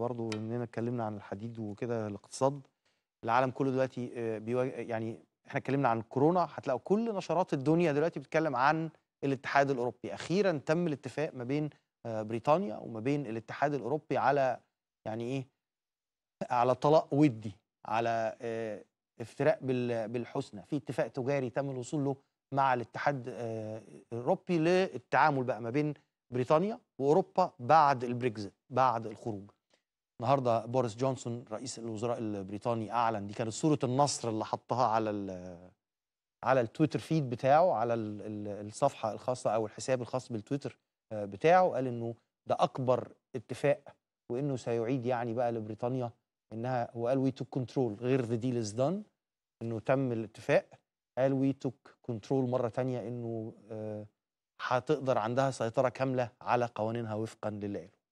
برضو اننا اتكلمنا عن الحديد وكده الاقتصاد العالم كله دلوقتي آه، يعني احنا اتكلمنا عن كورونا هتلاقوا كل نشرات الدنيا دلوقتي بتتكلم عن الاتحاد الاوروبي اخيرا تم الاتفاق ما بين آه، بريطانيا وما بين الاتحاد الاوروبي على يعني ايه على طلاق ودي على آه، افتراء بالحسنى في اتفاق تجاري تم الوصول له مع الاتحاد الاوروبي للتعامل بقى ما بين بريطانيا واوروبا بعد البريكزت بعد الخروج النهارده بوريس جونسون رئيس الوزراء البريطاني اعلن دي كانت صوره النصر اللي حطها على على التويتر فيد بتاعه على الصفحه الخاصه او الحساب الخاص بالتويتر آه، بتاعه قال انه ده اكبر اتفاق وانه سيعيد يعني بقى لبريطانيا انها هو قال وي توك كنترول غير ذا ديل از دان انه تم الاتفاق قال وي توك كنترول مره ثانيه انه آه، هتقدر عندها سيطره كامله على قوانينها وفقا للي قاله